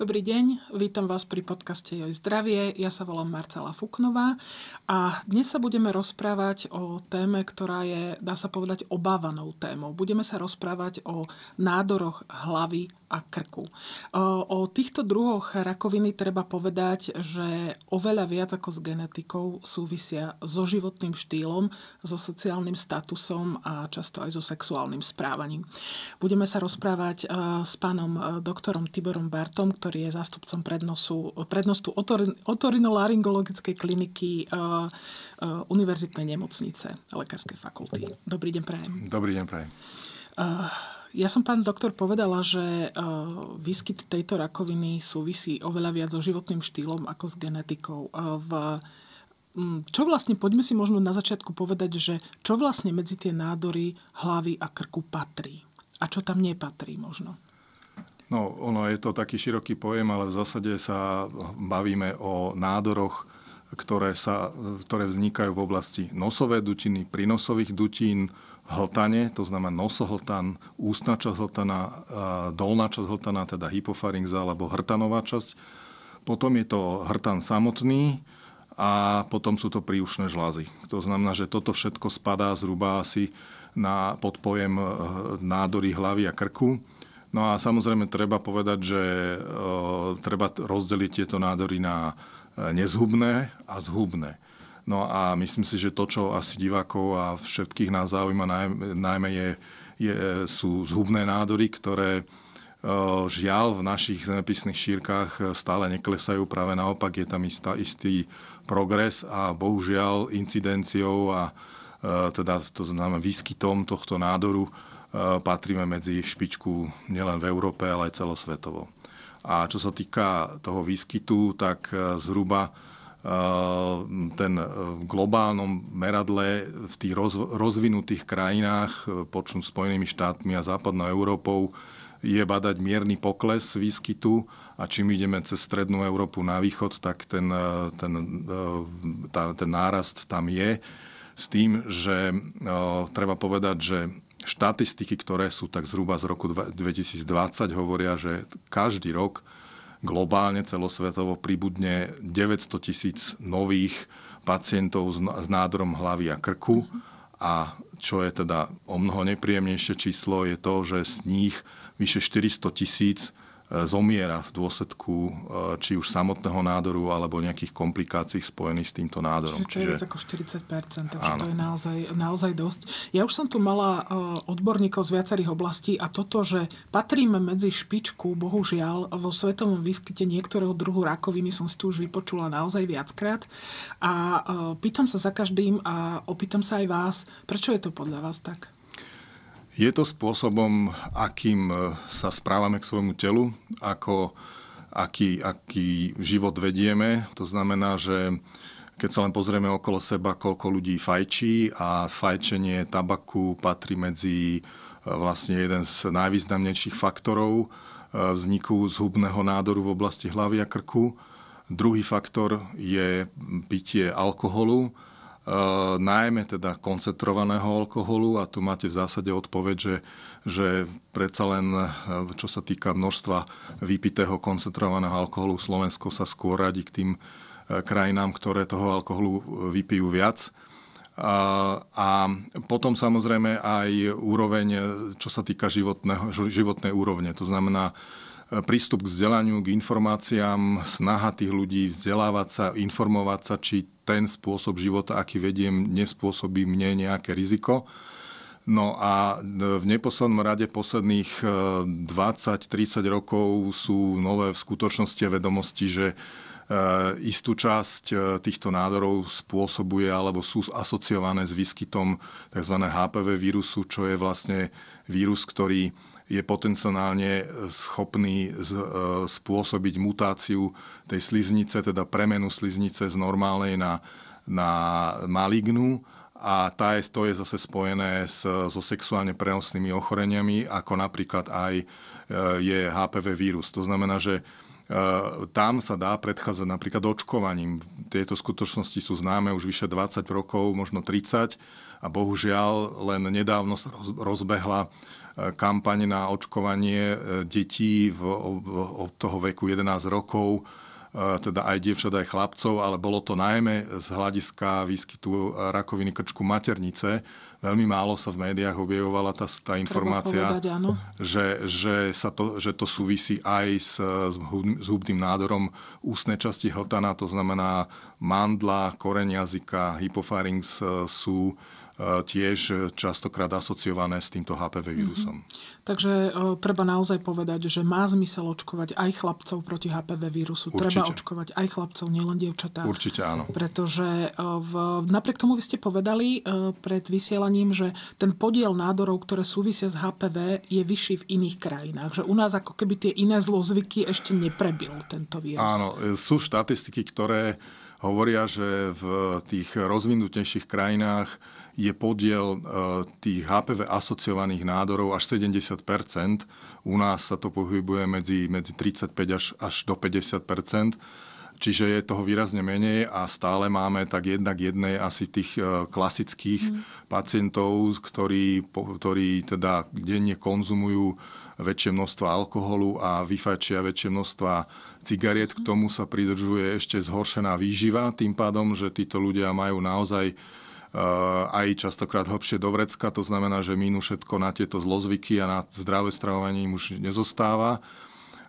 Dobrý deň, vítam vás pri podcaste Joj zdravie. Ja sa volám Marcela Fuknová a dnes sa budeme rozprávať o téme, ktorá je, dá sa povedať, obávanou témou. Budeme sa rozprávať o nádoroch hlavy a krku. O týchto druhoch rakoviny treba povedať, že oveľa viac ako s genetikou súvisia so životným štýlom, so sociálnym statusom a často aj so sexuálnym správaním. Budeme sa rozprávať e, s pánom e, doktorom Tiborom Bartom, ktorý ktorý je zástupcom prednosu, prednostu otorinolaryngologickej kliniky uh, uh, Univerzitnej nemocnice Lekárskej fakulty. Dobrý deň, Prajem. Dobrý deň, Prajem. Uh, ja som pán doktor povedala, že výskyt tejto rakoviny súvisí oveľa viac so životným štýlom ako s genetikou. V čo vlastne, poďme si možno na začiatku povedať, že čo vlastne medzi tie nádory hlavy a krku patrí a čo tam nepatrí možno. No, ono je to taký široký pojem, ale v zásade sa bavíme o nádoroch, ktoré, sa, ktoré vznikajú v oblasti nosové dutiny, prinosových dutín, hltane, to znamená nosohltan, ústna časť hltana, dolná časť hltana, teda hypofarinza alebo hrtanová časť. Potom je to hrtan samotný a potom sú to príušné žlázy. To znamená, že toto všetko spadá zhruba asi na podpojem e, nádory hlavy a krku. No a samozrejme treba povedať, že e, treba rozdeliť tieto nádory na eh, nezhubné a zhubné. No a myslím si, že to, čo asi divákov a všetkých nás zaujíma najmä, najmä je, je, sú zhubné nádory, ktoré eh, žiaľ v našich zemepisných šírkach stále neklesajú, práve naopak je tam istá, istý progres a bohužiaľ incidenciou a teda to znamená výskytom tohto nádoru Eh, patríme medzi špičku nielen v Európe, ale aj celosvetovo. A čo sa týka toho výskytu, tak eh, zhruba eh, ten v globálnom meradle v tých rozvinutých krajinách, počnú Spojenými štátmi a západnou Európou, je badať mierny pokles výskytu a čím ideme cez strednú Európu na východ, tak ten, ten, ten nárast tam je. S tým, že treba povedať, že štatistiky, ktoré sú tak zhruba z roku 2020, hovoria, že každý rok globálne celosvetovo pribudne 900 tisíc nových pacientov s nádorom hlavy a krku. Mhm. A čo je teda o mnoho nepríjemnejšie číslo, je to, že z nich vyše 400 tisíc E, zomiera v dôsledku e, či už samotného nádoru alebo nejakých komplikácií spojených s týmto nádorom. Čiže to je ako 40 takže áno. to je naozaj, naozaj dosť. Ja už som tu mala e, odborníkov z viacerých oblastí a toto, že patríme medzi špičku, bohužiaľ, vo svetovom výskyte niektorého druhu rakoviny som si tu už vypočula naozaj viackrát a pýtam sa za každým a opýtam sa aj vás, prečo je to podľa vás tak? Je to spôsobom, akým e, sa správame k svojmu telu, ako, aký, aký život vedieme. To znamená, že keď sa len pozrieme okolo seba, koľko ľudí fajčí a fajčenie tabaku patrí medzi e, vlastne jeden z najvýznamnejších faktorov e, vzniku zhubného nádoru v oblasti hlavy a krku. Druhý faktor je pitie alkoholu, E, najmä teda koncentrovaného alkoholu a tu máte v zásade odpoveď, že, že predsa len e, čo sa týka množstva vypitého koncentrovaného alkoholu Slovensko sa skôr radí k tým e, krajinám, ktoré toho alkoholu vypijú viac. A, a potom samozrejme aj úroveň, čo sa týka životného, životnej úrovne. To znamená, prístup k vzdelaniu, k informáciám, snaha tých ľudí vzdelávať sa, informovať sa, či ten spôsob života, aký vediem, nespôsobí mne nejaké riziko. No a v neposlednom rade posledných 20-30 e, rokov sú nové v skutočnosti a vedomosti, že e, istú časť e, týchto nádorov spôsobuje alebo sú asociované s výskytom tzv. HPV vírusu, čo je vlastne vírus, ktorý je potenciálne e, schopný z, e, spôsobiť mutáciu tej sliznice, teda premenu sliznice z normálnej na, na malignú a tá je, to je zase spojené s, so sexuálne prenosnými ochoreniami, ako napríklad aj e, je HPV vírus. To znamená, že e, tam sa dá predchádzať napríklad očkovaním. Tieto skutočnosti sú známe už vyše 20 rokov, možno 30 a bohužiaľ len nedávno sa rozbehla e, kampaň na očkovanie e, detí v, od toho veku 11 rokov, e, teda aj dievčat, aj chlapcov, ale bolo to najmä z hľadiska výskytu rakoviny krčku maternice. Veľmi málo sa v médiách objevovala tá, tá informácia, povedať, že, že, sa to, že to súvisí aj s, s hubným nádorom ústnej časti hltana, to znamená mandla, koreň jazyka, hypofarynx sú tiež častokrát asociované s týmto HPV mhm. vírusom. Mm-hmm. Takže e, treba naozaj povedať, že má zmysel očkovať aj chlapcov proti HPV vírusu. Určite. Treba očkovať aj chlapcov, nielen dievčatá. Určite áno. Pretože e, v, napriek tomu vy ste povedali e, pred vysielaním, že ten podiel nádorov, ktoré súvisia s HPV, je vyšší v iných krajinách. Že u nás ako keby tie iné zlozvyky ešte neprebil tento vírus. Áno, e, sú štatistiky, ktoré hovoria, že v tých rozvinutejších krajinách je podiel e, tých HPV asociovaných nádorov až 70 U nás sa to pohybuje medzi, medzi 35 až, až do 50 Čiže je toho výrazne menej a stále máme tak jednak jednej asi tých e, klasických mm. pacientov, ktorí, ktorí teda denne konzumujú väčšie množstva alkoholu a vyfačia väčšie množstva cigariet. K mm. tomu sa pridržuje ešte zhoršená výživa, tým pádom, že títo ľudia majú naozaj e, aj častokrát hlbšie do vrecka, to znamená, že mínu všetko na tieto zlozvyky a na zdravé stravovanie im už nezostáva.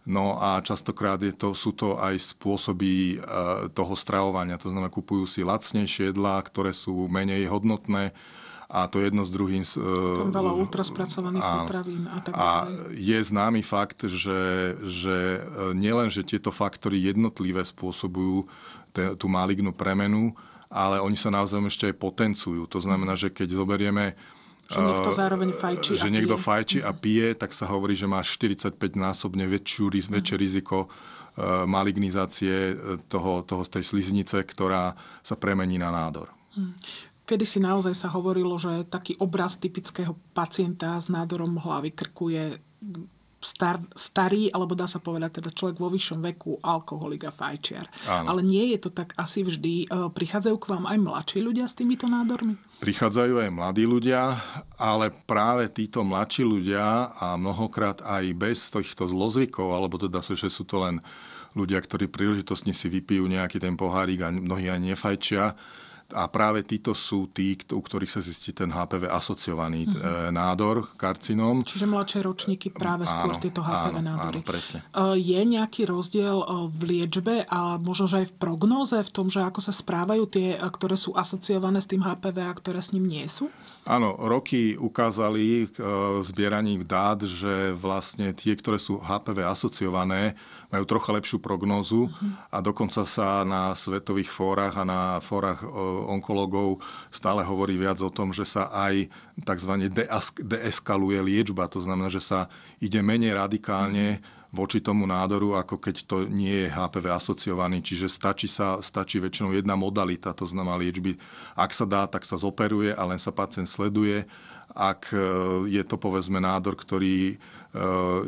No a častokrát je to, sú to aj spôsoby e, toho stravovania. To znamená, kupujú si lacnejšie jedlá, ktoré sú menej hodnotné a to jedno s druhým... E, Tam veľa ultraspracovaných a, potravín a tak A je známy fakt, že, že e, nielen, že tieto faktory jednotlivé spôsobujú te, tú malignú premenu, ale oni sa navzájom ešte aj potencujú. To znamená, že keď zoberieme že niekto eh, zároveň fajčí Že a niekto pije. fajčí a mhm. pije, tak sa hovorí, že má 45-násobne väčšiu, mhm. väčšie riziko eh, malignizácie eh, toho, toho, tej sliznice, ktorá sa premení na nádor. Mhm. Kedy si naozaj sa hovorilo, že taký obraz typického pacienta s nádorom hlavy krku je star, starý, alebo dá sa povedať teda človek vo vyššom veku, alkoholik a fajčiar. Áno. Ale nie je to tak asi vždy. E, prichádzajú k vám aj mladší ľudia s týmito nádormi? Prichádzajú aj mladí ľudia, ale práve títo mladší ľudia a mnohokrát aj bez týchto zlozvykov, alebo teda, že sú to len ľudia, ktorí príležitostne si vypijú nejaký ten pohárik a mnohí aj nefajčia, a práve títo sú tí, u ktorých sa zistí ten HPV asociovaný mm-hmm. nádor, karcinom. Čiže mladšie ročníky eh, práve skôr tieto HPV áno, nádory. Áno, presne. Eh, je nejaký rozdiel v liečbe a možno, že aj v prognóze, v tom, že ako sa správajú tie, ktoré sú asociované s tým HPV a ktoré s ním nie sú? Áno, roky ukázali eh, v zbieraní dát, že vlastne tie, ktoré sú HPV asociované, majú trocha lepšiu prognózu a dokonca sa na svetových fórach a na fórach eh, onkologov stále hovorí viac o tom, že sa aj tzv. deeskaluje liečba. To znamená, že sa ide menej radikálne mm-hmm voči tomu nádoru, ako keď to nie je HPV asociovaný. Čiže stačí, sa, stačí väčšinou jedna modalita, to znamená liečby. Ak sa dá, tak sa zoperuje a len sa pacient sleduje. Ak e, je to povedzme nádor, ktorý e,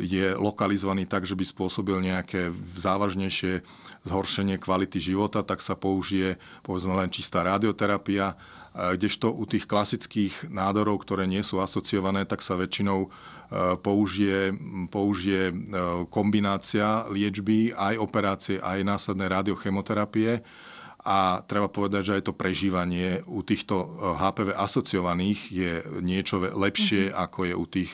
je lokalizovaný tak, že by spôsobil nejaké závažnejšie zhoršenie kvality života, tak sa použije povedzme len čistá radioterapia kdežto u tých klasických nádorov, ktoré nie sú asociované, tak sa väčšinou e, použije, použije e, kombinácia liečby, aj operácie, aj následné radiochemoterapie a treba povedať, že aj to prežívanie u týchto e, HPV asociovaných je niečo lepšie, mm-hmm. ako je u tých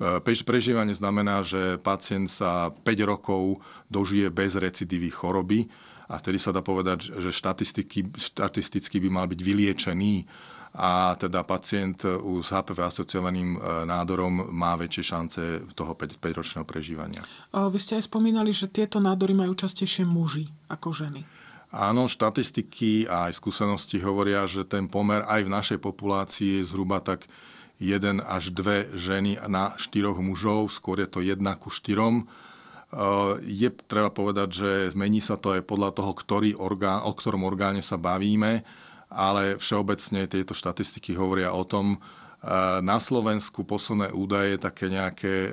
E, prežívanie znamená, že pacient sa 5 rokov dožije bez recidívy choroby a vtedy sa dá povedať, že štatisticky, štatisticky by mal byť vyliečený a teda pacient e, s HPV asociovaným e, nádorom má väčšie šance toho 5-ročného prežívania. Vy ste aj spomínali, že tieto nádory majú častejšie muži ako ženy. Áno, štatistiky a aj skúsenosti hovoria, že ten pomer aj v našej populácii je zhruba tak jeden až dve ženy na štyroch mužov, skôr je to jedna ku štyrom. E, je treba povedať, že zmení sa to aj podľa toho, ktorý orgán, o ktorom orgáne sa bavíme, ale všeobecne tieto štatistiky hovoria o tom, na Slovensku posledné údaje, také nejaké e,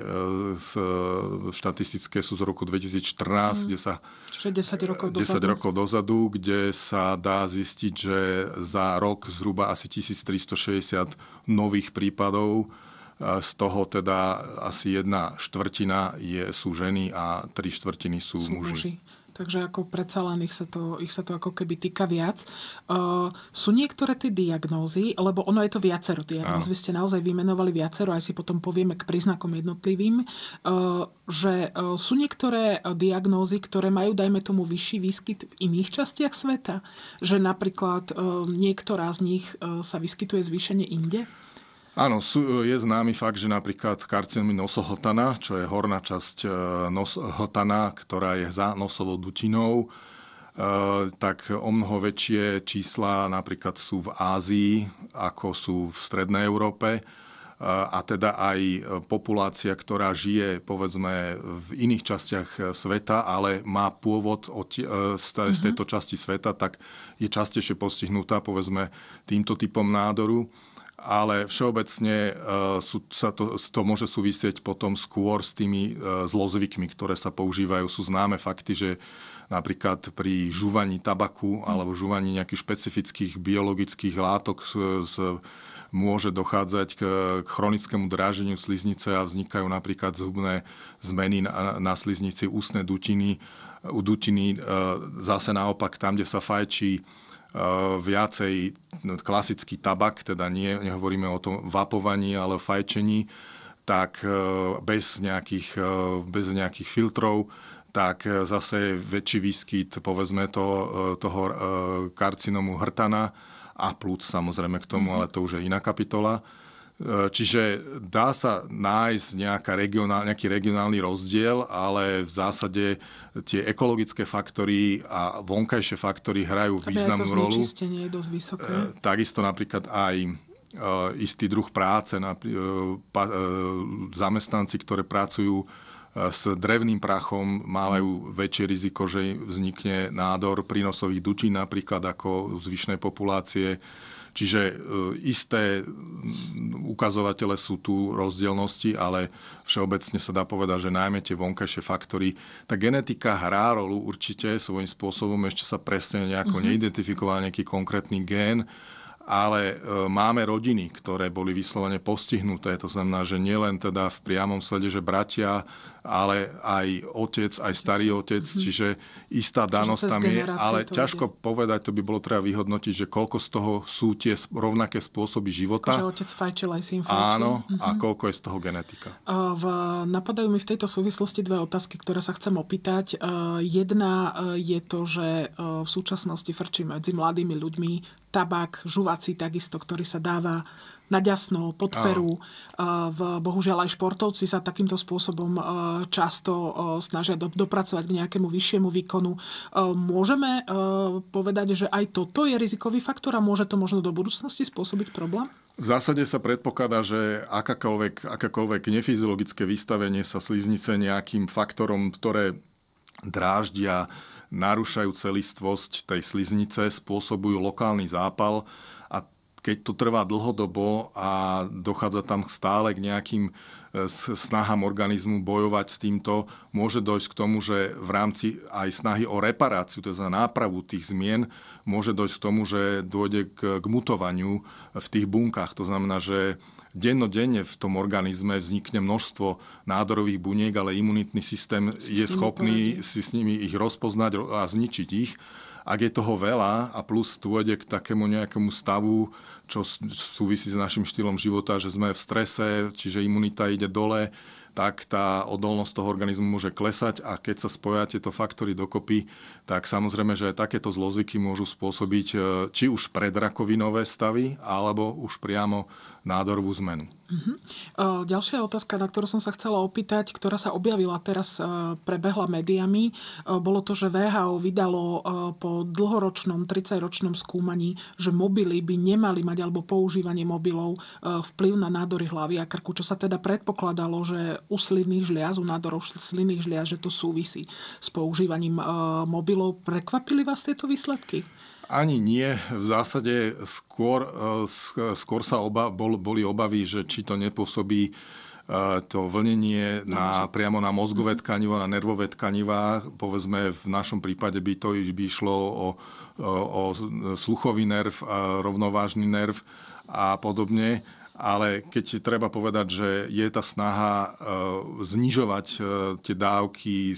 z, e, štatistické sú z roku 2014, mm. kde sa... Čiže 10 e, rokov 10 dozadu. rokov dozadu, kde sa dá zistiť, že za rok zhruba asi 1360 nových prípadov z toho teda asi jedna štvrtina je, sú ženy a tri štvrtiny sú, sú muži. muži takže ako predsa len ich sa to, ich sa to ako keby týka viac. Uh, sú niektoré tie diagnózy, lebo ono je to viacero diagnóz, vy ste naozaj vymenovali viacero, aj si potom povieme k príznakom jednotlivým, uh, že uh, sú niektoré diagnózy, ktoré majú, dajme tomu, vyšší výskyt v iných častiach sveta, že napríklad uh, niektorá z nich uh, sa vyskytuje zvýšenie inde? Áno, sú, e, je známy fakt, že napríklad karcinomy nosohltana, čo je horná časť e, nosohltana, hltana, ktorá je za nosovou dutinou, e, tak o mnoho väčšie čísla napríklad sú v Ázii, ako sú v Strednej Európe a teda aj populácia, ktorá žije povedzme v iných častiach sveta, ale má pôvod od, z, z mhm. tejto časti sveta, tak je častejšie postihnutá povedzme týmto typom nádoru ale všeobecne e, sú, sa to, to môže súvisieť potom skôr s tými e, zlozvykmi, ktoré sa používajú. Sú známe fakty, že napríklad pri žúvaní tabaku alebo žúvaní nejakých špecifických biologických látok z, z, môže dochádzať k, k chronickému dráženiu sliznice a vznikajú napríklad zhubné zmeny na, na sliznici ústne dutiny, u dutiny. E, zase naopak tam, kde sa fajčí Eh, viacej no, klasický tabak, teda nie, nehovoríme o tom vapovaní, ale o fajčení, tak eh, bez nejakých, eh, bez nejakých filtrov, tak zase je väčší výskyt povedzme toho, toho karcinomu hrtana a plúc samozrejme k tomu, mhm. ale to už je iná kapitola. E, čiže dá sa nájsť nejaká regionál, nejaký regionálny rozdiel, ale v zásade tie ekologické faktory a vonkajšie faktory hrajú Aby významnú to rolu. je dosť vysoké. E, takisto napríklad aj e, istý druh práce, zamestnanci, ktoré pracujú s drevným prachom majú mhm. väčšie riziko, že vznikne nádor prínosových dutí napríklad ako zvyšnej populácie Čiže e, isté ukazovatele sú tu rozdielnosti, ale všeobecne sa dá povedať, že najmä tie vonkajšie faktory. Tá genetika hrá rolu určite svojím spôsobom, ešte sa presne nejako mm-hmm. neidentifikoval nejaký konkrétny gén, ale e, máme rodiny, ktoré boli vyslovene postihnuté. To znamená, že nielen teda v priamom slede, že bratia, ale aj otec, aj starý otec, mm-hmm. čiže istá danosť tam je, ale ťažko ide. povedať, to by bolo treba vyhodnotiť, že koľko z toho sú tie rovnaké spôsoby života. Akože otec fajčil aj syn fajčil. Áno, mm-hmm. a mhm. koľko je z toho genetika. E, v, napadajú mi v tejto súvislosti dve otázky, ktoré sa chcem opýtať. E, jedna je to, že v súčasnosti frčí medzi mladými ľuďmi tabak, žuvací takisto, ktorý sa dáva na ďasno, pod peru. V, bohužiaľ aj športovci sa takýmto spôsobom často snažia do, dopracovať k nejakému vyššiemu výkonu. Môžeme povedať, že aj toto je rizikový faktor a môže to možno do budúcnosti spôsobiť problém? V zásade sa predpokladá, že akákoľvek, akákoľvek nefyziologické vystavenie sa sliznice nejakým faktorom, ktoré dráždia, narúšajú celistvosť tej sliznice, spôsobujú lokálny zápal a keď to trvá dlhodobo a dochádza tam stále k nejakým e, snahám organizmu bojovať s týmto, môže dojsť k tomu, že v rámci aj snahy o reparáciu, teda nápravu tých zmien, môže dojsť k tomu, že dôjde k mutovaniu v tých bunkách. To znamená, že dennodenne v tom organizme vznikne množstvo nádorových buniek, ale imunitný systém si je schopný poradiť. si s nimi ich rozpoznať a zničiť ich. Ak je toho veľa a plus tu ide k takému nejakému stavu, čo súvisí s našim štýlom života, že sme v strese, čiže imunita ide dole, tak tá odolnosť toho organizmu môže klesať a keď sa spoja tieto faktory dokopy, tak samozrejme, že takéto zlozvyky môžu spôsobiť e, či už predrakovinové stavy, alebo už priamo nádorovú zmenu. Mhm. Ďalšia otázka, na ktorú som sa chcela opýtať, ktorá sa objavila teraz, e, prebehla médiami, e, bolo to, že VHO vydalo e, po dlhoročnom, 30-ročnom skúmaní, že mobily by nemali mať alebo používanie mobilov vplyv na nádory hlavy a krku, čo sa teda predpokladalo, že u slinných žliaz, u nádorov slinných žliaz, že to súvisí s používaním mobilov. Prekvapili vás tieto výsledky? Ani nie. V zásade skôr, e, skôr sa oba, bol, boli obavy, že či to nepôsobí e, to vlnenie na, priamo na mozgové tkanivo, na nervové tkanivá. Povedzme, v našom prípade by to by išlo o, o, o sluchový nerv, rovnovážny nerv a podobne. Ale keď treba povedať, že je tá snaha e, znižovať tie dávky,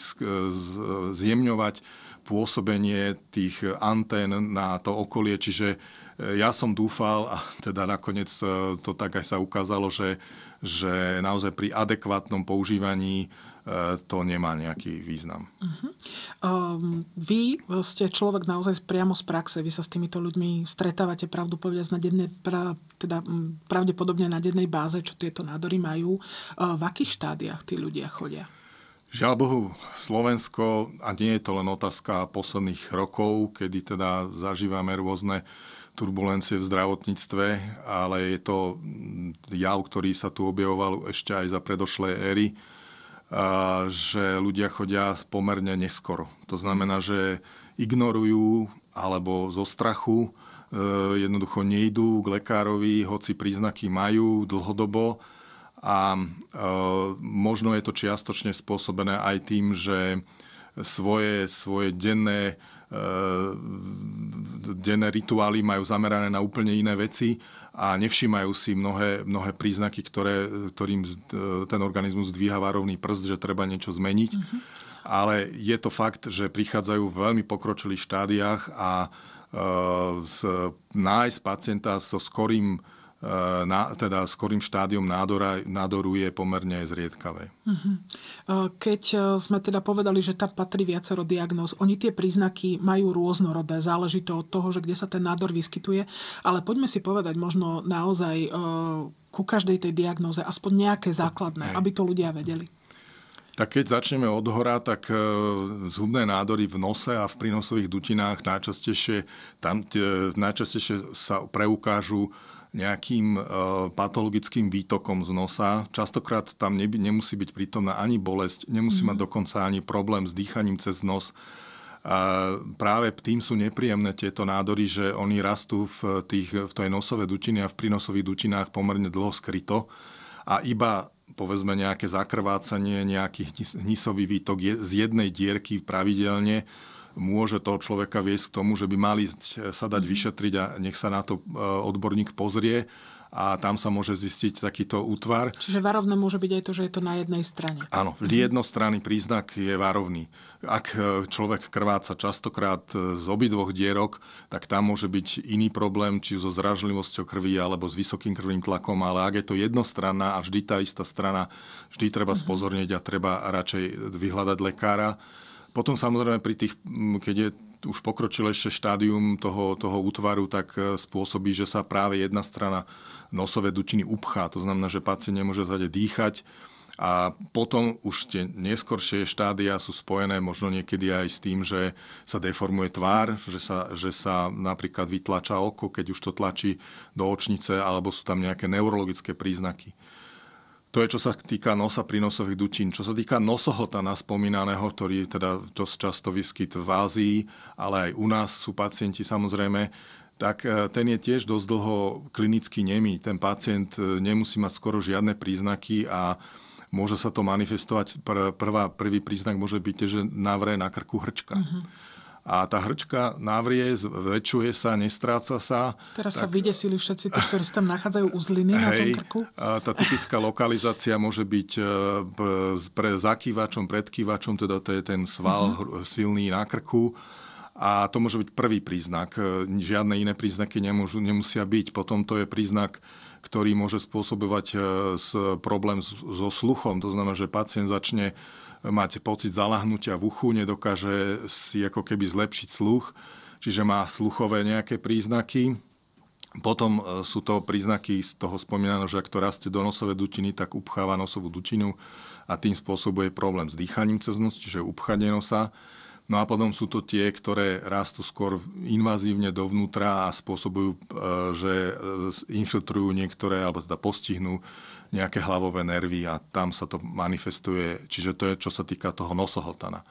zjemňovať pôsobenie tých antén na to okolie. Čiže e, ja som dúfal, a teda nakoniec e, to tak aj sa ukázalo, že, že naozaj pri adekvátnom používaní e, to nemá nejaký význam. Uh-huh. Um, vy ste človek naozaj priamo z praxe, vy sa s týmito ľuďmi stretávate pravdu povedať na dennej, pra, teda pravdepodobne na dennej báze, čo tieto nádory majú. Uh, v akých štádiách tí ľudia chodia? Žiaľ Bohu, Slovensko, a nie je to len otázka posledných rokov, kedy teda zažívame rôzne turbulencie v zdravotníctve, ale je to mm, jav, ktorý sa tu objavoval ešte aj za predošlé éry, a že ľudia chodia pomerne neskoro. To znamená, že ignorujú alebo zo strachu e, jednoducho nejdú k lekárovi, hoci príznaky majú dlhodobo, a e, možno je to čiastočne spôsobené aj tým, že svoje, svoje denné, e, denné rituály majú zamerané na úplne iné veci a nevšímajú si mnohé, mnohé príznaky, ktoré, ktorým e, ten organizmus dvíha varovný prst, že treba niečo zmeniť. Mm-hmm. Ale je to fakt, že prichádzajú v veľmi pokročilých štádiách a e, z, nájsť pacienta so skorým Eh, na, teda skorým štádiom nádora, nádoru je pomerne zriedkavé. Mhm. Eh, keď eh, sme teda povedali, že tam patrí viacero diagnóz, oni tie príznaky majú rôznorodé, záleží to od toho, že kde sa ten nádor vyskytuje, ale poďme si povedať možno naozaj ku každej tej diagnóze aspoň nejaké základné, Hej. aby to ľudia vedeli. Tak keď začneme od hora, tak zhubné nádory v nose a v prínosových dutinách najčastejšie, tam, najčastejšie sa preukážu nejakým e, patologickým výtokom z nosa. Častokrát tam ne, nemusí byť prítomná ani bolesť, nemusí mm-hmm. mať mhm. dokonca ani problém s dýchaním cez nos. A práve tým sú nepríjemné tieto nádory, že oni rastú v, tých, v tej nosovej dutine a v prínosových dutinách pomerne dlho skryto a iba povedzme nejaké zakrvácanie, nejaký hnisový výtok z jednej dierky pravidelne, môže toho človeka viesť k tomu, že by mali sa dať mhm. vyšetriť a nech sa na to e, odborník pozrie a tam sa môže zistiť takýto útvar. Čiže varovné môže byť aj to, že je to na jednej strane. Áno, vždy mhm. jednostranný príznak je varovný. Ak e, človek krváca častokrát e, z obidvoch dierok, tak tam môže byť iný problém, či so zražlivosťou krvi alebo s vysokým krvným tlakom, ale ak je to jednostranná a vždy tá istá strana, vždy treba mhm. spozornieť a treba radšej vyhľadať lekára. Potom samozrejme pri tých, keď je už pokročilejšie štádium toho, toho útvaru tak e, spôsobí, že sa práve jedna strana nosové dutiny upchá. To znamená, že pacient nemôže zade dýchať. A potom už tie neskoršie štádia sú spojené možno niekedy aj s tým, že sa deformuje tvár, že sa, že sa napríklad vytlača oko, keď už to tlačí do očnice, alebo sú tam nejaké neurologické príznaky. To je, čo sa týka nosa prínosových dutín. Čo sa týka nosohotana spomínaného, ktorý je teda dosť často vyskyt v Ázii, ale aj u nás sú pacienti samozrejme, tak e, ten je tiež dosť dlho klinicky nemý. Ten pacient e, nemusí mať skoro žiadne príznaky a môže sa to manifestovať. Prvá, prvý príznak môže byť, že navre na krku hrčka. Uh-huh a tá hrčka návrie, zväčšuje sa, nestráca sa. Teraz tak, sa vydesili všetci tí, ktorí sa tam nachádzajú uzliny hej, na tom krku. Tá typická lokalizácia môže byť e, pre zakývačom, predkývačom, teda to je ten sval uh-huh. silný na krku. A to môže byť prvý príznak. E, žiadne iné príznaky nemôžu, nemusia byť. Potom to je príznak, ktorý môže spôsobovať e, problém so sluchom. To znamená, že pacient začne máte pocit zalahnutia v uchu, nedokáže si ako keby zlepšiť sluch, čiže má sluchové nejaké príznaky. Potom e, sú to príznaky z toho spomínaného, že ak to rastie do nosovej dutiny, tak upcháva nosovú dutinu a tým spôsobuje problém s dýchaním cez nos, čiže upchanie nosa. No a potom sú to tie, ktoré rastú skôr invazívne dovnútra a spôsobujú, e, že e, infiltrujú niektoré, alebo teda postihnú nejaké hlavové nervy a tam sa to manifestuje. Čiže to je, čo sa týka toho nosohltana.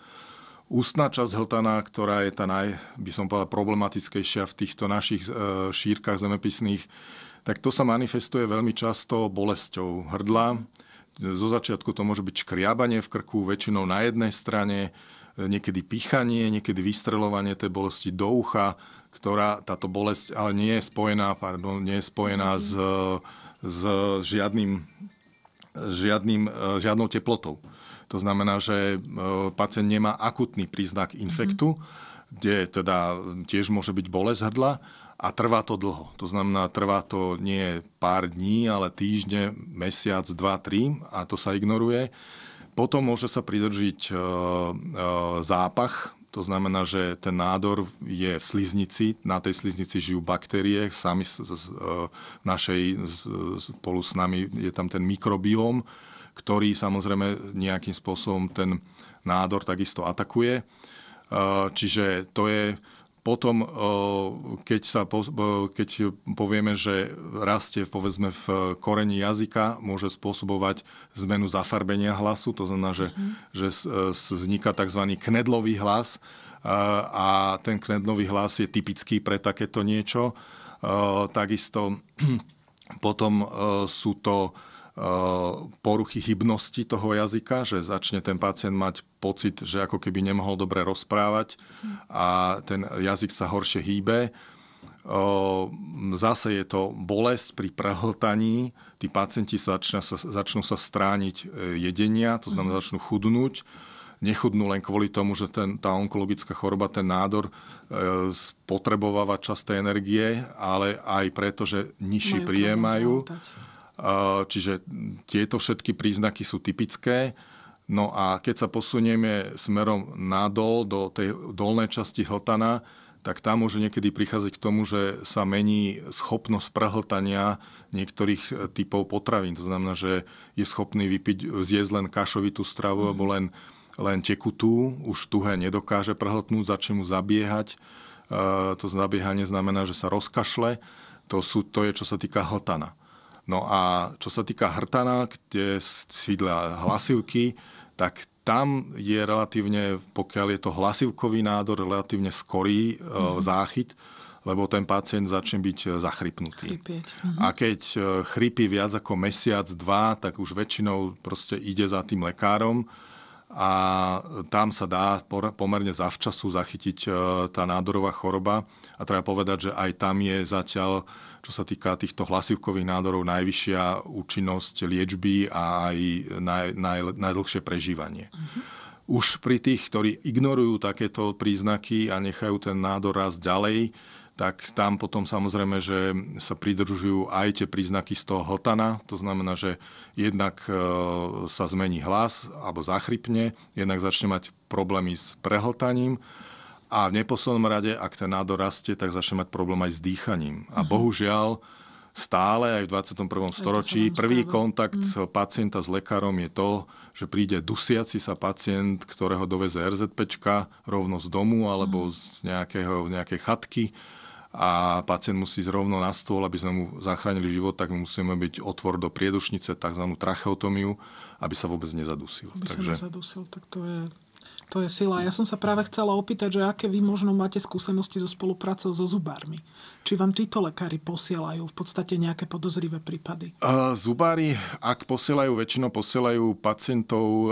Ústna časť hltana, ktorá je tá naj, by som povedal, problematickejšia v týchto našich e, šírkach zemepisných, tak to sa manifestuje veľmi často bolesťou hrdla. Zo začiatku to môže byť škriabanie v krku, väčšinou na jednej strane, niekedy pichanie, niekedy vystrelovanie tej bolesti do ucha, ktorá táto bolesť ale nie je spojená, pardon, nie je spojená mhm. s, s žiadnym, žiadnym, žiadnou teplotou. To znamená, že e, pacient nemá akutný príznak mhm. infektu, mm kde teda tiež môže byť bolesť hrdla a trvá to dlho. To znamená, trvá to nie pár dní, ale týždne, mesiac, dva, tri a to sa ignoruje. Potom môže sa pridržiť e, e, zápach, to znamená, že ten nádor je v sliznici, na tej sliznici žijú baktérie, sami z, z, e, našej, z, spolu s nami je tam ten mikrobióm, ktorý samozrejme nejakým spôsobom ten nádor takisto atakuje. Čiže to je potom, eh, keď, sa, eh, keď povieme, že rastie povedzme v koreni jazyka, môže spôsobovať zmenu zafarbenia hlasu, to znamená, že, mhm. že eh, vzniká tzv. knedlový hlas a ten knedlový hlas je typický pre takéto niečo. Takisto potom sú to Eh, poruchy hybnosti toho jazyka, že začne ten pacient mať pocit, že ako keby nemohol dobre rozprávať a ten jazyk sa horšie hýbe. Eh, zase je to bolesť pri prehltaní. Tí pacienti sa začnú, sa začnú sa strániť eh, jedenia, to znamená mhm. začnú chudnúť. Nechudnú len kvôli tomu, že ten, tá onkologická choroba, ten nádor e, spotrebováva časté energie, ale aj preto, že nižší príjem majú. Príjemajú. Čiže tieto všetky príznaky sú typické. No a keď sa posunieme smerom nadol do tej dolnej časti hltana, tak tam môže niekedy prichádzať k tomu, že sa mení schopnosť prehltania niektorých typov potravín. To znamená, že je schopný vypiť, zjesť len kašovitú stravu alebo mhm. len, len tekutú, už tuhé nedokáže prehltnúť, začne mu zabiehať. E, to zabiehanie znamená, že sa rozkašle. To, sú, to je, čo sa týka hltana. No a čo sa týka Hrtana, kde sídla hlasivky, tak tam je relatívne, pokiaľ je to hlasivkový nádor, relatívne skorý mm-hmm. záchyt, lebo ten pacient začne byť e, zachrypnutý. Chrypieť. A mhm. keď e, chrypí viac ako mesiac, dva, tak už väčšinou proste ide za tým lekárom a tam sa dá pomerne zavčasu zachytiť tá nádorová choroba. A treba povedať, že aj tam je zatiaľ čo sa týka týchto hlasivkových nádorov, najvyššia účinnosť liečby a aj naj, naj, najdlhšie prežívanie. Uh-huh. Už pri tých, ktorí ignorujú takéto príznaky a nechajú ten nádor raz ďalej, tak tam potom samozrejme, že sa pridržujú aj tie príznaky z toho hltana. To znamená, že jednak e, sa zmení hlas alebo zachrypne, jednak začne mať problémy s prehltaním a v neposlednom rade, ak ten nádor rastie, tak začne mať problém aj s dýchaním. A mhm. bohužiaľ, stále aj v 21. storočí prvý kontakt mm. pacienta s lekárom je to, že príde dusiaci sa pacient, ktorého doveze RZPčka rovno z domu alebo mhm. z nejakého, nejakej chatky a pacient musí ísť rovno na stôl, aby sme mu zachránili život, tak musíme byť otvor do priedušnice, tzv. tracheotomiu, aby sa vôbec nezadusil. Aby Takže... sa nezadusil, tak to je to je sila. Ja som sa práve chcela opýtať, že aké vy možno máte skúsenosti so spoluprácou so zubármi. Či vám títo lekári posielajú v podstate nejaké podozrivé prípady? zubári, ak posielajú, väčšinou posielajú pacientov e,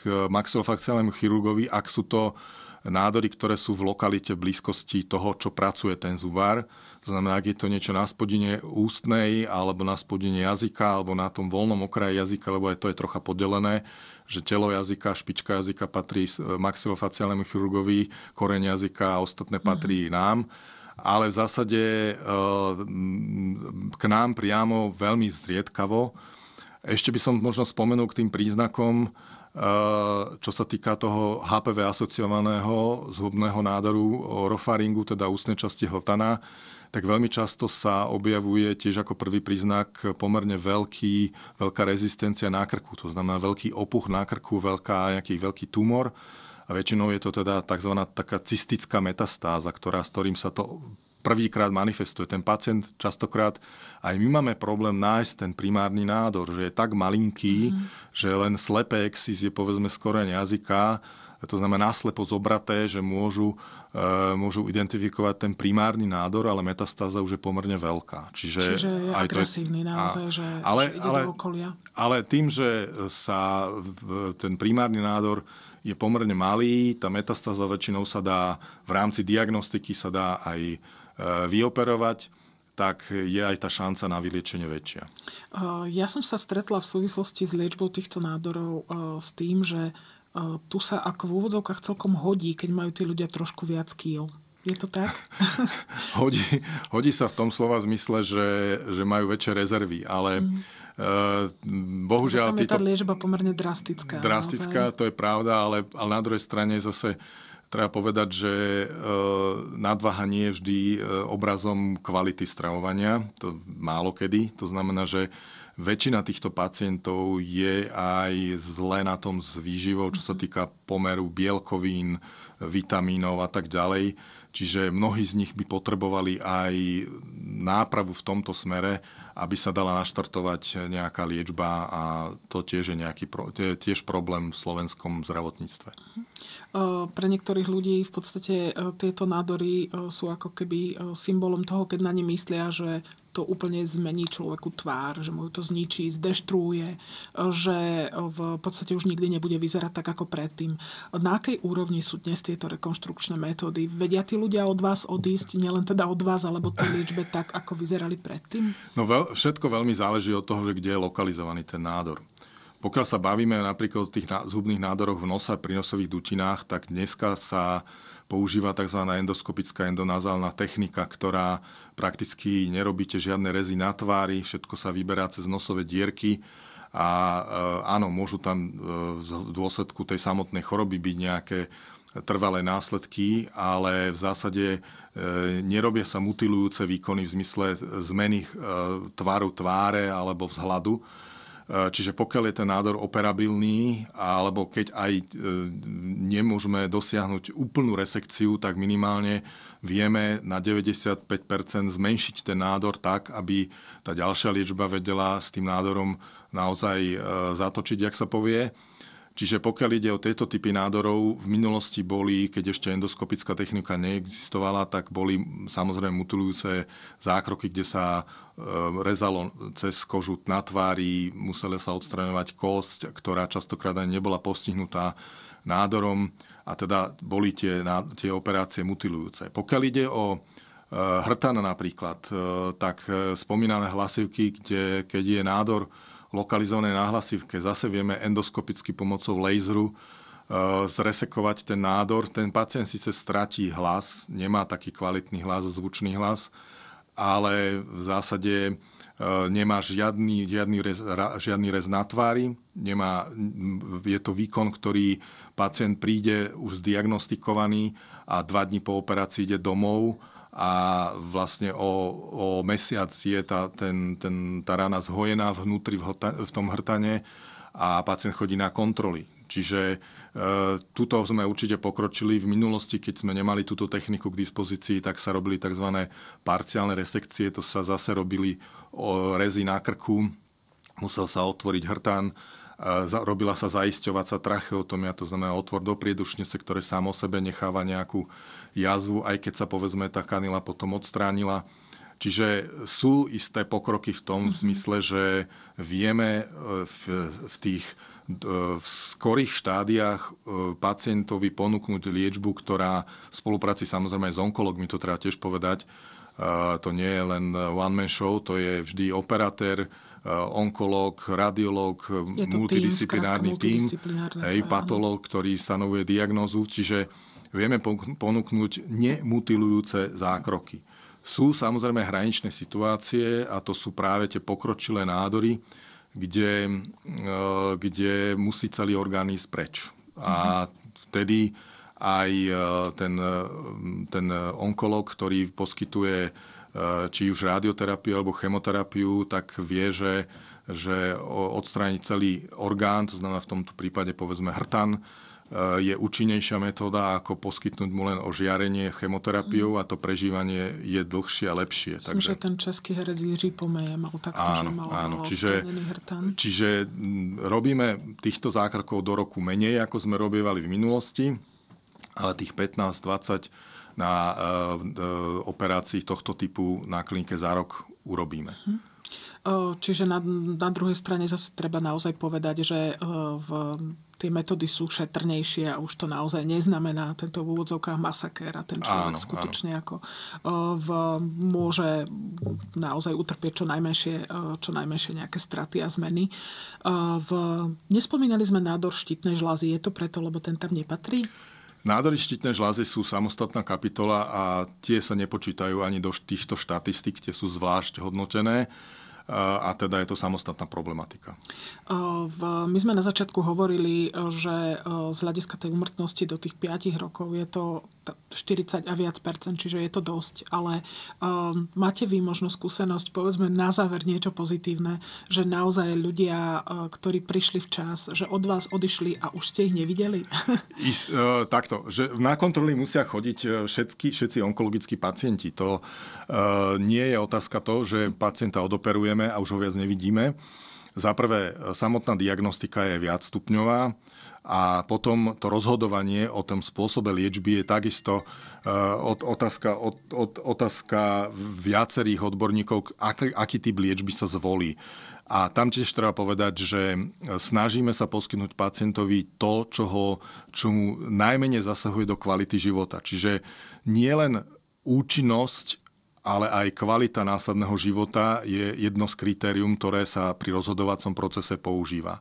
k maxilofacciálnemu chirurgovi, ak sú to uh, nádory, ktoré sú v lokalite v blízkosti toho, čo pracuje ten zubár. To znamená, ak je to niečo na spodine ústnej, alebo na spodine jazyka, alebo na tom voľnom okraji jazyka, lebo aj to je trocha podelené, že telo jazyka, špička jazyka patrí eh, maxilofaciálnemu chirurgovi, koreň jazyka a ostatné patrí mm. nám ale v zásade eh, k nám priamo veľmi zriedkavo. Ešte by som možno spomenul k tým príznakom, Eh, čo sa týka toho HPV asociovaného zhubného nádoru rofaringu, teda ústnej časti hltana, tak veľmi často sa objavuje tiež ako prvý príznak pomerne veľký, veľká rezistencia na krku. To znamená veľký opuch na krku, veľká, nejaký veľký tumor. A väčšinou je to teda tzv. taká cystická metastáza, ktorá, s ktorým sa to prvýkrát manifestuje. Ten pacient častokrát, aj my máme problém nájsť ten primárny nádor, že je tak malinký, mm. že len slepé exis je povedzme skoro jazyka, to znamená náslepo zobraté, že môžu, e, môžu identifikovať ten primárny nádor, ale metastáza už je pomerne veľká. Čiže, Čiže je aj agresívny to je, naozaj, a, že, ale, že ide ale, do okolia. Ale tým, že sa v, ten primárny nádor je pomerne malý, tá metastáza väčšinou sa dá v rámci diagnostiky sa dá aj Eh, vyoperovať, tak je aj tá šanca na vyliečenie väčšia. Eh, ja som sa stretla v súvislosti s liečbou týchto nádorov eh, s tým, že tu sa ako v úvodzovkách celkom hodí, keď majú tí ľudia trošku viac kýl. Je to tak? hodí, hodí sa v tom slova zmysle, že, že majú väčšie rezervy, ale mm. e, bohužiaľ... Tam je tá liečba pomerne drastická. Drastická, naozaj. to je pravda, ale, ale na druhej strane zase Treba povedať, že eh, nadvaha nie je vždy eh, obrazom kvality stravovania, to málo kedy. To znamená, že Väčšina týchto pacientov je aj zle na tom s výživou, čo sa mhm. týka pomeru bielkovín, vitamínov a tak ďalej. Čiže mnohí z nich by potrebovali aj nápravu v tomto smere, aby sa dala naštartovať nejaká liečba a to tiež je nejaký pro, tiež problém v slovenskom zdravotníctve. Mhm. Pre niektorých ľudí v podstate e, tieto nádory e, sú ako keby e, symbolom toho, keď na ne myslia, že to úplne zmení človeku tvár, že mu to zničí, zdeštruuje, že v podstate už nikdy nebude vyzerať tak ako predtým. Na akej úrovni sú dnes tieto rekonštrukčné metódy? Vedia tí ľudia od vás odísť, nielen teda od vás, alebo tej liečbe tak, ako vyzerali predtým? No veľ, všetko veľmi záleží od toho, že kde je lokalizovaný ten nádor. Pokiaľ sa bavíme napríklad o tých zhubných nádoroch v nosa pri nosových dutinách, tak dneska sa používa tzv. endoskopická endonazálna technika, ktorá prakticky nerobíte žiadne rezy na tvári, všetko sa vyberá cez nosové dierky a e, áno, môžu tam e, v dôsledku tej samotnej choroby byť nejaké trvalé následky, ale v zásade e, nerobia sa mutilujúce výkony v zmysle zmeny e, tvaru tváre alebo vzhľadu. Eh, čiže pokiaľ je ten nádor operabilný, alebo keď aj eh, nemôžeme dosiahnuť úplnú resekciu, tak minimálne vieme na 95 zmenšiť ten nádor tak, aby tá ďalšia liečba vedela s tým nádorom naozaj eh, zatočiť, jak sa povie. Čiže pokiaľ ide o tieto typy nádorov, v minulosti boli, keď ešte endoskopická technika neexistovala, tak boli samozrejme mutilujúce zákroky, kde sa e, rezalo cez kožu na tvári, musela sa odstraňovať kosť, ktorá častokrát ani nebola postihnutá nádorom a teda boli tie, tie operácie mutilujúce. Pokiaľ ide o e, hrtan napríklad, e, tak spomínané hlasivky, kde, keď je nádor lokalizovanej náhlasivke. Zase vieme endoskopicky pomocou laseru e, zresekovať ten nádor. Ten pacient síce stratí hlas, nemá taký kvalitný hlas, zvučný hlas, ale v zásade e, nemá žiadny, žiadny, rez, žiadny rez na tvári, nemá, je to výkon, ktorý pacient príde už zdiagnostikovaný a dva dní po operácii ide domov a vlastne o, o mesiac je tá, ten, ten, tá rana zhojená vnútri v, hlta, v tom hrtane a pacient chodí na kontroly. Čiže e, tuto sme určite pokročili. V minulosti, keď sme nemali túto techniku k dispozícii, tak sa robili tzv. parciálne resekcie. To sa zase robili o, rezy na krku, musel sa otvoriť hrtan. E, robila sa zaisťovaca tracheotomia, to znamená otvor do priedušnice, ktoré sám o sebe necháva nejakú jazvu, aj keď sa povedzme tá kanila potom odstránila. Čiže sú isté pokroky v tom mm-hmm. zmysle, že vieme e, v, v tých e, v skorých štádiách pacientovi ponúknuť liečbu, ktorá v spolupráci samozrejme aj s onkologmi, to treba tiež povedať, Eh, to nie je len eh, one-man show, to je vždy operatér, eh, onkológ, radiolog, multidisciplinárny tým, hej, patológ, ktorý stanovuje diagnózu, čiže vieme ponúknuť nemutilujúce zákroky. Sú samozrejme hraničné situácie a to sú práve tie pokročilé nádory, kde, kde musí celý organizm preč. A mhm. vtedy aj e, ten, e, ten onkolog, ktorý poskytuje e, či už radioterapiu alebo chemoterapiu, tak vie, že, že odstrániť celý orgán, to znamená v tomto prípade povedzme hrtan, je účinnejšia metóda, ako poskytnúť mu len ožiarenie chemoterapiou a to prežívanie je dlhšie a lepšie. Myslím, Takže... že ten český herec Jiří Pomeje mal takto, áno, že mal, áno. mal čiže, hrtan. Čiže robíme týchto zákrokov do roku menej, ako sme robievali v minulosti ale tých 15-20 na uh, operácií tohto typu na klinike za rok urobíme. Hm. E, čiže na, na druhej strane zase treba naozaj povedať, že v, tie metódy sú šetrnejšie a už to naozaj neznamená tento v úvodzovkách masakér a ten človek áno, skutočne áno. ako v, môže naozaj utrpieť čo najmenšie, čo najmenšie nejaké straty a zmeny. V, nespomínali sme nádor štítnej žlázy, je to preto, lebo ten tam nepatrí? Nádory štítnej žlázy sú samostatná kapitola a tie sa nepočítajú ani do týchto štatistik, tie sú zvlášť hodnotené. Eh, a teda je to samostatná problematika. Eh, my sme na začiatku hovorili, eh, že z hľadiska tej umrtnosti do tých 5 rokov je to 40 a viac percent, čiže je to dosť, ale máte vy možno skúsenosť, povedzme na záver niečo pozitívne, že naozaj ľudia, ktorí prišli včas, že od vás odišli a už ste ich nevideli? Is, takto, že na kontroly musia chodiť všetky, všetci onkologickí pacienti. To nie je otázka toho, že pacienta odoperujeme známe a už ho viac nevidíme. Za prvé, samotná diagnostika je viacstupňová a potom to rozhodovanie o tom spôsobe liečby je takisto eh, od, otázka, od, od, otázka viacerých odborníkov, aký, aký typ liečby sa zvolí. A tam tiež treba povedať, že snažíme sa poskytnúť pacientovi to, čo, ho, čo mu najmenej zasahuje do kvality života. Čiže nie len účinnosť ale aj kvalita následného života je jedno z kritérium, ktoré sa pri rozhodovacom procese používa.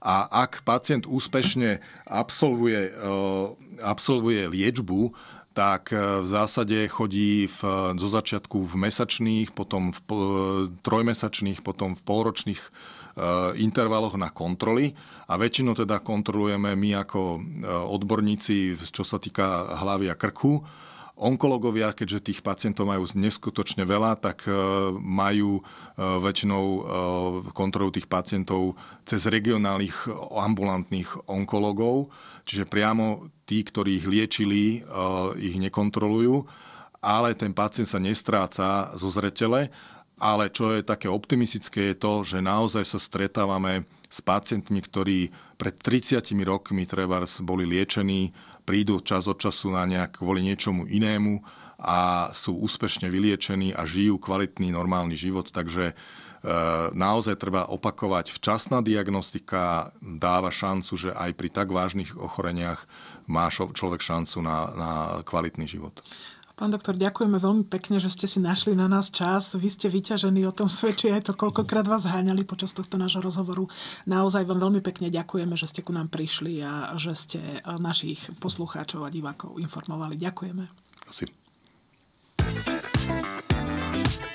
A ak pacient úspešne absolvuje, eh, absolvuje liečbu, tak eh, v zásade chodí v, zo začiatku v mesačných, potom v eh, trojmesačných, potom v polročných intervaloch na kontroly a väčšinou teda kontrolujeme my ako odborníci, čo sa týka hlavy a krku Onkologovia, keďže tých pacientov majú neskutočne veľa, tak e, majú e, väčšinou e, kontrolu tých pacientov cez regionálnych ambulantných onkologov, čiže priamo tí, ktorí ich liečili, ich nekontrolujú, ale ten pacient sa nestráca zo zretele, ale čo je také optimistické je to, že naozaj sa stretávame s pacientmi, ktorí pred 30 rokmi trebárs boli liečení prídu čas od času na nejak kvôli niečomu inému a sú úspešne vyliečení a žijú kvalitný normálny život. Takže e, naozaj treba opakovať. Včasná diagnostika dáva šancu, že aj pri tak vážnych ochoreniach má človek šancu na, na kvalitný život. Pán doktor, ďakujeme veľmi pekne, že ste si našli na nás čas. Vy ste vyťažení, o tom svedčí aj to, koľkokrát vás háňali počas tohto nášho rozhovoru. Naozaj vám veľmi pekne ďakujeme, že ste ku nám prišli a že ste eh, našich poslucháčov a divákov informovali. Ďakujeme. Asi.